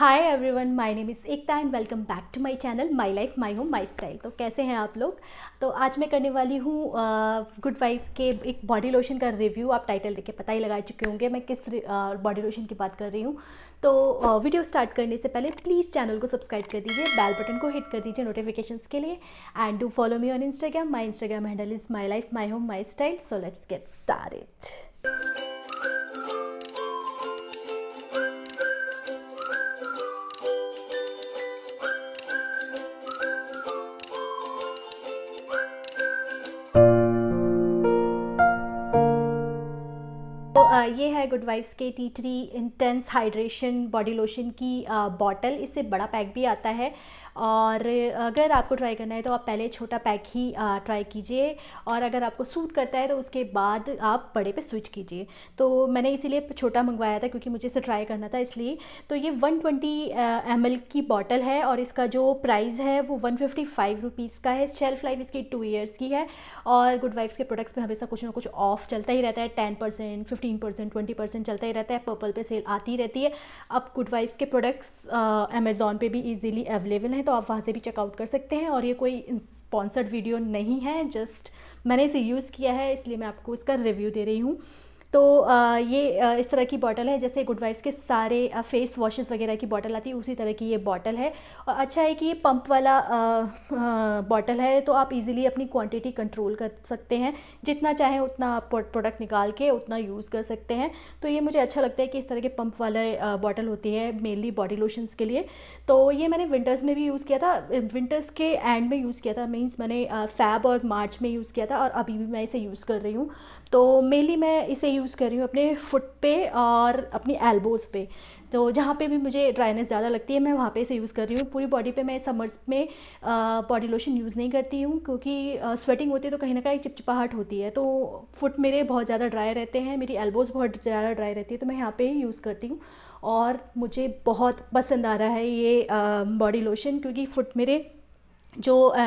hi everyone my name is Ekta and welcome back to my channel my life my home my style तो कैसे हैं आप लोग तो आज मैं करने वाली हूँ गुड वाइफ्स के एक बॉडी लोशन का रिव्यू आप टाइटल देख के पता ही लगा चुके होंगे मैं किस बॉडी लोशन की बात कर रही हूँ तो वीडियो स्टार्ट करने से पहले प्लीज़ चैनल को सब्सक्राइब कर दीजिए बेल बटन को हिट कर दीजिए नोटिफिकेशंस के लिए and do follow me on Instagram my Instagram handle is my life my home my style so let's get start ये है गुड वाइफ्स के tea tree intense hydration body lotion की bottle इससे बड़ा पैक भी आता है और अगर आपको ट्राई करना है तो आप पहले छोटा पैक ही ट्राई कीजिए और अगर आपको सूट करता है तो उसके बाद आप बड़े पे स्विच कीजिए तो मैंने इसीलिए छोटा मंगवाया था क्योंकि मुझे इसे ट्राई करना था इसलिए तो ये 120 ट्वेंटी की बॉटल है और इसका जो प्राइस है वो वन फिफ्टी का है शेल्फ लाइफ इसकी टू ईयर्स की है और गुड वाइफ्स के प्रोडक्ट्स पर हमेशा कुछ ना कुछ ऑफ चलता ही रहता है ten percent percent twenty percent चलता ही रहता है पर्पल पे सेल आती रहती है अब गुड वाइफ्स के प्रोडक्ट्स अमेज़ोन पे भी इजीली अवेलेबल हैं तो आप वहाँ से भी चेकआउट कर सकते हैं और ये कोई स्पॉन्सर्ड वीडियो नहीं है जस्ट मैंने इसे यूज़ किया है इसलिए मैं आपको इसका रिव्यू दे रही हूँ तो ये इस तरह की बॉटल है जैसे गुड वाइफ्स के सारे फेस वॉशेस वगैरह की बॉटल आती है उसी तरह की ये बॉटल है और अच्छा है कि ये पंप वाला बॉटल है तो आप इजीली अपनी क्वांटिटी कंट्रोल कर सकते हैं जितना चाहें उतना आप प्रोडक्ट निकाल के उतना यूज़ कर सकते हैं तो ये मुझे अच्छा लगता है कि इस तरह के पंप वाले बॉटल होती है मेनली बॉडी लोशंस के लिए तो ये मैंने विंटर्स में भी यूज़ किया था विंटर्स के एंड में यूज़ किया था मीन्स मैंने फैब और मार्च में यूज़ किया था और अभी भी मैं इसे यूज़ कर रही हूँ तो मेनली मैं इसे यूज़ कर रही हूँ अपने फुट पे और अपनी एल्बोज़ पे तो जहाँ पे भी मुझे ड्राइनेस ज़्यादा लगती है मैं वहाँ पे इसे यूज़ कर रही हूँ पूरी बॉडी पे मैं समर्स में बॉडी लोशन यूज़ नहीं करती हूँ क्योंकि स्वेटिंग होती है तो कहीं ना कहीं चिपचिपाहट होती है तो फुट मेरे बहुत ज़्यादा ड्राई रहते हैं मेरी एल्बोज़ बहुत ज़्यादा ड्राई रहती है तो मैं यहाँ पर यूज़ करती हूँ और मुझे बहुत पसंद आ रहा है ये बॉडी लोशन क्योंकि फुट मेरे जो आ,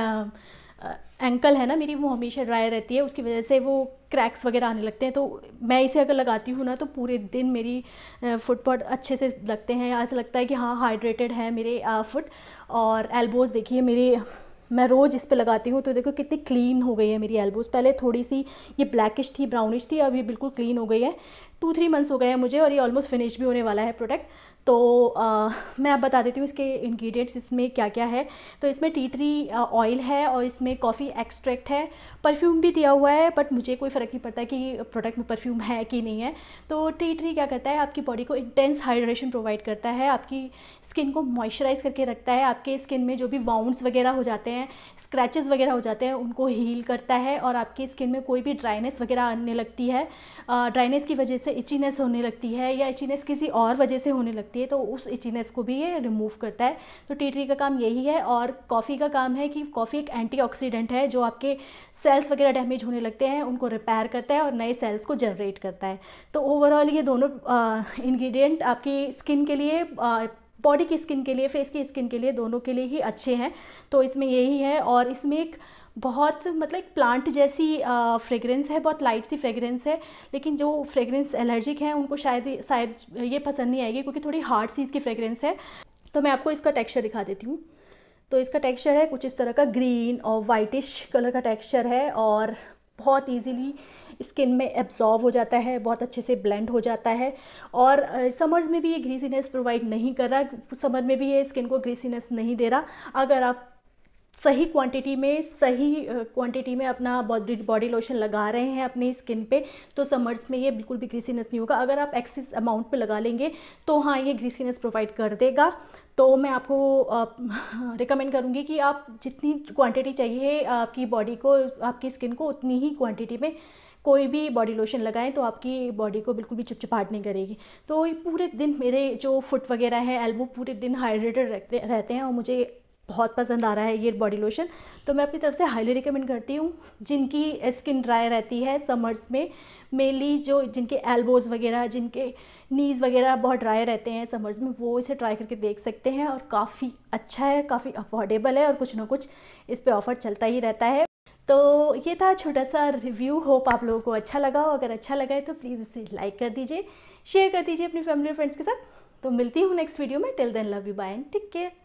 एंकल है ना मेरी वो हमेशा ड्राई रहती है उसकी वजह से वो क्रैक्स वगैरह आने लगते हैं तो मैं इसे अगर लगाती हूँ ना तो पूरे दिन मेरी फुट अच्छे से लगते हैं ऐसा लगता है कि हाँ हाइड्रेटेड है मेरे फुट और एल्बोज देखिए मेरे मैं रोज़ इस पे लगाती हूँ तो देखो कितनी क्लीन हो गई है मेरी एल्बोज़ पहले थोड़ी सी ये ब्लैकिश थी ब्राउनिश थी अब ये बिल्कुल क्लीन हो गई है टू थ्री मंथ्स हो गए हैं मुझे और ये ऑलमोस्ट फिनिश भी होने वाला है प्रोडक्ट तो आ, मैं आप बता देती हूँ इसके इंग्रेडिएंट्स इसमें क्या क्या है तो इसमें टी ट्री ऑयल है और इसमें कॉफ़ी एक्सट्रैक्ट है परफ्यूम भी दिया हुआ है बट मुझे कोई फ़र्क नहीं पड़ता कि प्रोडक्ट में परफ्यूम है कि नहीं है तो टी ट्री क्या करता है आपकी बॉडी को इंटेंस हाइड्रेशन प्रोवाइड करता है आपकी स्किन को मॉइस्चराइज करके रखता है आपके स्किन में जो भी वाउंड्स वगैरह हो जाते हैं हैं स्क्रैचेस वगैरह हो जाते हैं उनको हील करता है और आपकी स्किन में कोई भी ड्राइनेस वगैरह आने लगती है ड्राइनेस की वजह से इचीनेस होने लगती है या इचीनेस किसी और वजह से होने लगती है तो उस इचीनेस को भी ये रिमूव करता है तो टी ट्री का काम यही है और कॉफ़ी का काम है कि कॉफ़ी एक एंटी है जो आपके सेल्स वगैरह डैमेज होने लगते हैं उनको रिपेयर करता है और नए सेल्स को जनरेट करता है तो ओवरऑल ये दोनों इंग्रेडिएंट आपकी स्किन के लिए आ, बॉडी की स्किन के लिए फेस की स्किन के लिए दोनों के लिए ही अच्छे हैं तो इसमें यही है और इसमें एक बहुत मतलब एक प्लांट जैसी फ्रेगरेंस है बहुत लाइट सी फ्रेगरेंस है लेकिन जो फ्रेगरेंस एलर्जिक हैं उनको शायद शायद ये पसंद नहीं आएगी क्योंकि थोड़ी हार्ड सी इसकी फ्रेगरेंस है तो मैं आपको इसका टेक्स्चर दिखा देती हूँ तो इसका टेक्सचर है कुछ इस तरह का ग्रीन और वाइटिश कलर का टेक्सचर है और बहुत ईजीली स्किन में एब्जॉर्व हो जाता है बहुत अच्छे से ब्लेंड हो जाता है और समर्स में भी ये ग्रीसीनेस प्रोवाइड नहीं कर रहा समर में भी ये स्किन को ग्रीसीनेस नहीं दे रहा अगर आप सही क्वांटिटी में सही क्वांटिटी में अपना बॉडी बॉडी लोशन लगा रहे हैं अपनी स्किन पे तो समर्स में ये बिल्कुल भी ग्रीसीनेस नहीं होगा अगर आप एक्सेस अमाउंट पे लगा लेंगे तो हाँ ये ग्रीसीनेस प्रोवाइड कर देगा तो मैं आपको रिकमेंड करूँगी कि आप जितनी क्वांटिटी चाहिए आपकी बॉडी को आपकी स्किन को उतनी ही क्वांटिटी में कोई भी बॉडी लोशन लगाएं तो आपकी बॉडी को बिल्कुल भी चिपचिपाट नहीं करेगी तो पूरे दिन मेरे जो फुट वगैरह है एल्बो पूरे दिन हाइड्रेटेड रहते रहते हैं और मुझे बहुत पसंद आ रहा है ये बॉडी लोशन तो मैं अपनी तरफ से हाईली रिकमेंड करती हूँ जिनकी स्किन ड्राई रहती है समर्स में मेनली जो जिनके एल्बोज़ वगैरह जिनके नीज़ वगैरह बहुत ड्राई रहते हैं समर्स में वो इसे ट्राई करके देख सकते हैं और काफ़ी अच्छा है काफ़ी अफोर्डेबल है और कुछ ना कुछ इस पर ऑफ़र चलता ही रहता है तो ये था छोटा सा रिव्यू होप आप लोगों को अच्छा लगा हो अगर अच्छा लगा है तो प्लीज़ इसे लाइक कर दीजिए शेयर कर दीजिए अपनी फैमिली और फ्रेंड्स के साथ तो मिलती हूँ नेक्स्ट वीडियो में till then love you bye and take care